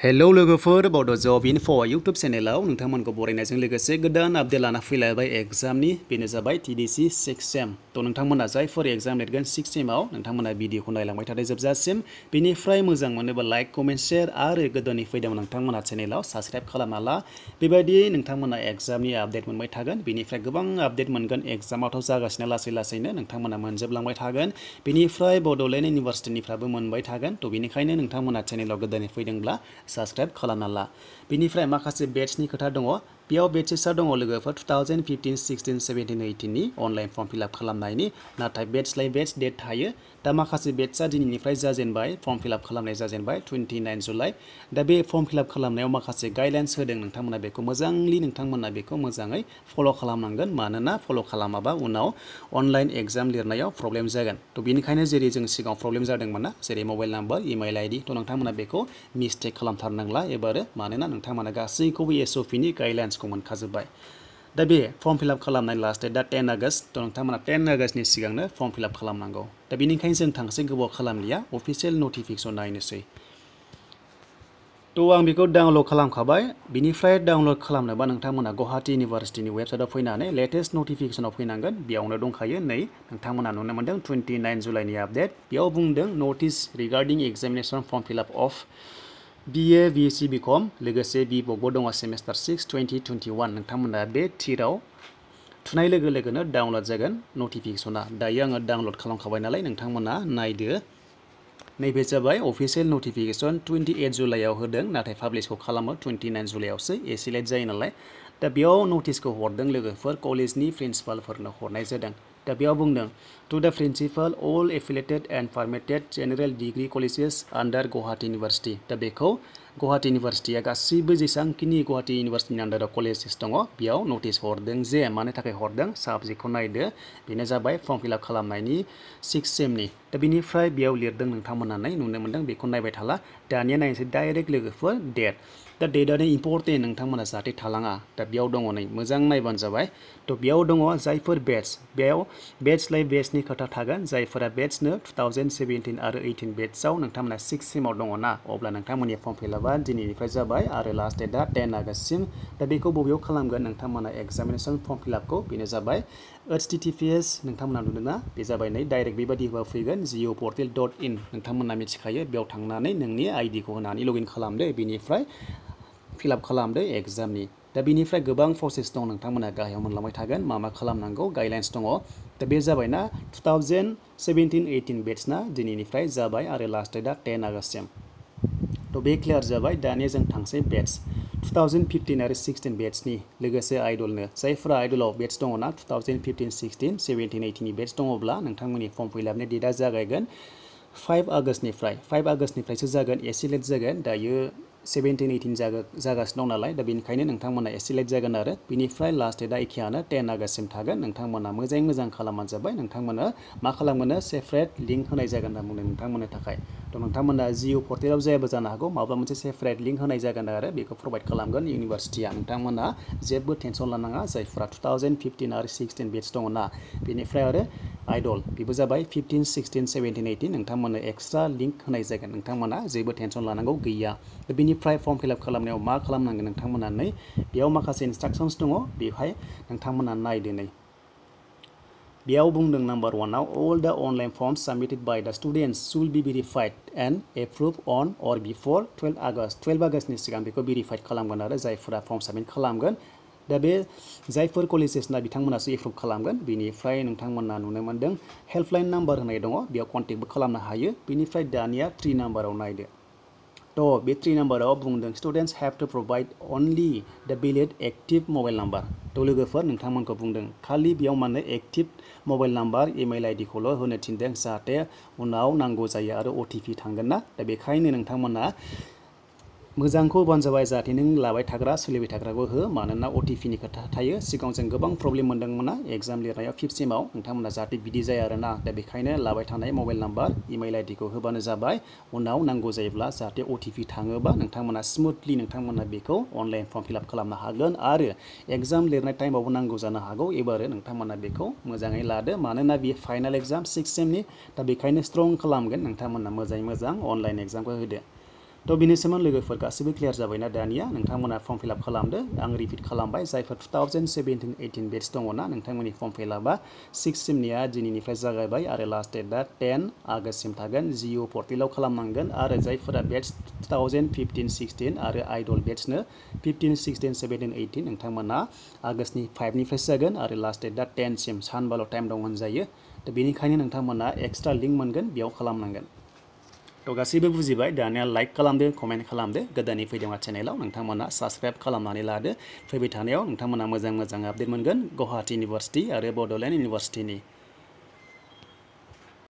Hello, lugufur. About the job channel. Now, nung thamman ko pory na jung lugus. Gudan abdela exam ni pinesa by TDC 6M. To nung thamman asay for exam letgan 6M ao. Nung video ko like comment share. Are gudan ifay dama nung subscribe kala mala. Bibadi nung thamman exam ni update mo may thagan. Pini fry gubang exam ao thosa gas nela sila subscribe खालामना ला बेनिफ्राय माखासे बेट्सनि खोथा दङ Piao batchesa dong olga 2015 16 17 18 ni online form fill up khalam nai ni na type batch lai batch date haye ta ma khase batcha jini form fill up 29 july da be form fill up khalam nai guidelines follow khalam nangan follow khalam aba unao online exam lirnayo problem jagan to bini khaina jeri jeng sigam problem jadang mana mobile number email id to nangthang mana beko mistake khalam chance kumun kazi bai. form fill up kalam nai last day 10 10 August, tonong tamana 10 August ni sigang na form fill up kalam nanggo. Dabi ning kain sen tang sing gubok kalam liya, official notification nai ni sui. To wang biko download kalam bay, bini fly download kalam na banang tamana gohati university ni website of fina latest notification of fina ngan biya na dong kaya nai nang tamana nona mandang 29 July ni update, biya wong dong notice regarding examination form fill up off. BA BSc BCom लोगोसे बिबकबो दङ semester six twenty twenty one नोंथांमोना बे टिराव थुनाय लोगो लोगोनो डाउनलड जागोन नटिफिकेसना दायो आङो डाउनलड खालामखाबाय नालाय नोंथांमोना नायदो नैबे जाबाय अफिसियेल नटिफिकेसन टुवेन्टि एइट जुलाइआव होदों नाथाय पाब्लिसखौ खालामो टुवेन्टि नाइन जुलाइआवसो एसे लेट जायो नालाय दा बेयाव नटिसखौ हरदों लोगोफोर कलेजनि प्रिन्सिपालफोरनो हरनाय जादों दा बेयाव बुंदों to the principal all affiliated and formatted general degree colleges under Guwahati university दा बेखौ Kuhat University ya kak sih kini kuhat University ini ada college system oh biaw notice hordeng z mana tak kayak hordeng subject konai de bineza by form fill up kalam ini six sem ni tapi ini fry biaw lihat deng nih thamun nai nunda mendang bikonai by thala dan ya nai sih direct lihat full date the data ini important e nih thamun nasi ati thalanga tapi biaw dong nai mazang nai banza by to biaw dong oh zaifur beds biaw beds lay beds nih kata thagan zaifur beds nih 2017 atau 18 beds saw nih thamun nasi six sem oh dong oh na oblan nih thamun ya form fill बा दिनैनिफ्राय जाबाय आरो लास्ट डेटआ टेन आगस्टसिम दा बेखौ बबेयाव खालामगोन नोंथांमोना एक्जामिनेसन फर्म फिलापखौ बेनो जाबाय एच टि टि पि एस नोंथांमोना नुदोंना बे जाबाय नै डाइरेक्ट बेबायदि होबा फैगोन जिअ पर्टेल डट इन नोंथांमोना मिथिखायो बेयाव थांनानै नोंनि आइडिखौ होनानै लग इन खालामदो बेनिफ्राय फिलाप खालामदो एक्जामनि दा बेनिफ्राय गोबां प्रसेस दं नोंथांमोना गाहायाव मोनलांबाय थागोन मा मा खालामनांगौ गाइडलाइन्स दङ दा बे ना टु थावजेन्ड सेभेन्टिन ओइटिन बेट्सना दिनैनिफ्राय जाबाय आरो लास्ट डेटआ टेन आगस्टसिम थ' बे क्लियार जाबाय दानिया जों थांसै बेट्स टु थावजेन्ड फिफ्टिन आरो सिक्सटिन बेट्सनि लोगोसे आइडलनो जायफोरा आइडलाव बेट्स दङ ना two thousand fifteen sixteen seventeen ओइटिननि बेट्स दङब्ला नोंथांमोननि फर्म फिलापनि डेटआ जागायगोन फाइभ आगस्टनिफ्राय फाइभ आगस्टनिफ्रायसो जागोन एसे लेट जागोन दायो सेभेन्टिन ओइटिन जगह जागासिनो दं नालाय दा बेनिखायनो नोंथांमोना एसे लेट जागोन आरो बेनिफ्राय टेन आगस्टसिम थागोन नोंथांमोना मोजाङै मोजां खालामबानो जाबाय नोंथांमोना मा सेपारेट लिंक होनाय जागोन होनना बुंदों नोंथांमोननि थाखाय थ' नोंथांमोना जिअ माबा मोनसे सेपारेट लिंक होनाय जागोन आरो बेखौ प्रभाइड खालामगोन इउनिभार्सिटिया नोंथांमोना जेबो टेनसन लानाङा जायफोरा टु थावजेन्ड बेट्स दङ ना आइडल बेबो जाबाय फिफ्टिन सिक्सटिन सेभेन्टिन एइटिन नोंथांमोननो एक्सट्रा लिंक होनाय जागोन नोंथांमोना जेबो टेनसन लानांगौ गैया बिनिफ्राय फर्म फिलआप खालामनायाव मा खालामनांगोन नोंथांमोना नै बेयाव माखासे इन्सट्राक्शन्स दङ बेवहाय नोंथांमोना नायदो नै the online forms be by the students should be verified and approve on or before August twelve आगस्टनि सिगां बेखौ भेरिफाइड खालामगोन आरो फर्म साबमिट खालामगोन दा बे जायफोर कलेजेसना बिथांमोनासो एप्रुभ खालामगोन बिनिफ्राय नोंथांमोना नुनो मोन्दों हेल्पलाइन नाम्बार होनाय दङ बेयाव कन्टेक्टबो खालामनो हायो बिनिफ्राय दानिया थ्रि नाम्बाराव नायदो थ' बे थ्रि नाम्बाराव बुंदों students have to provide only the valid active mobile number थ' लोगोफोर नोंथांमोनखौ बुंदों खालि बेयाव माने एक्टिभ मबाइल नाम्बार इमेल आइडिखौल' होनो थिनदों जाहाथे उनाव नांगौ जायो आरो अ टि पि थांगोन ना दा बेखायनो नोंथांमोना मोजांखौ होबानो जाबाय जाहाथे नों लाबाय थाग्रा सोलिबाय थाग्राखौ हो मानोना अ टि पि नि खोथा थायो सिगाङाव जों गोबां प्रब्लेम मोनदोंमोन ना एग्जाम लिरनायाव फिफ्थ सेमाव नोंथांमोना जाहाथे बिदि जाया आरोना दा बेखायनो लाबाय थानाय मबाइल नाम्बार इमेल आइडिखौ होबानो जाबाय उनाव नांगौ जायोब्ला जाहाथे अ टि थाङोबा नोंथांमोना स्मुथलि नोंथांमोना बेखौ अनलाइन फर्म फिलआप खालामनो हागोन आरो एग्जाम लिरनाय टाइमावबो नांगौ जानो हागौ एबार नोंथांमोना बेखौ मोजाङै लादो मानोना बेयो फाइनाल एग्जाम सिक्स सेमनि दा बेखायनो स्ट्रं खालामगोन नोंथांमोना मोजाङै मोजां अनलाइन एग्जामखौ होदो Tahu bini seman lego for kasih be clear zawa ina dan ya, neng tang mona form filap kalam de, ang repeat kalam bay zai for 2017-18 bed stong ona, neng tang moni form filap ba, 6 sim nia ya, jini ni fresh zaga bay, are last day da 10 agas sim tagan, zio porti lau kalam manggan, are zai for a bed 2015-16, are idol bed sne, 15-16-17-18, neng tang mona agas ni 5 ni fresh zagan, are last day da 10 sim, san balo time dong on zai ye, tapi ini kainin neng tang mona extra link manggan, biau kalam manggan. थ' गासैबो बुजिबाय दानिया लाइक खालामदो कमेन्ट खालामदो गोदानै फैदों चेनेलाव नोंथांमोना साबसक्राइब खालामनानै लादो फैबाय थानायाव नोंथांमोना आपडेट मोनगोन गुवाहाटी इउनिभार्सिटि और बड़ोलैंड इउनिभार्सिटिनि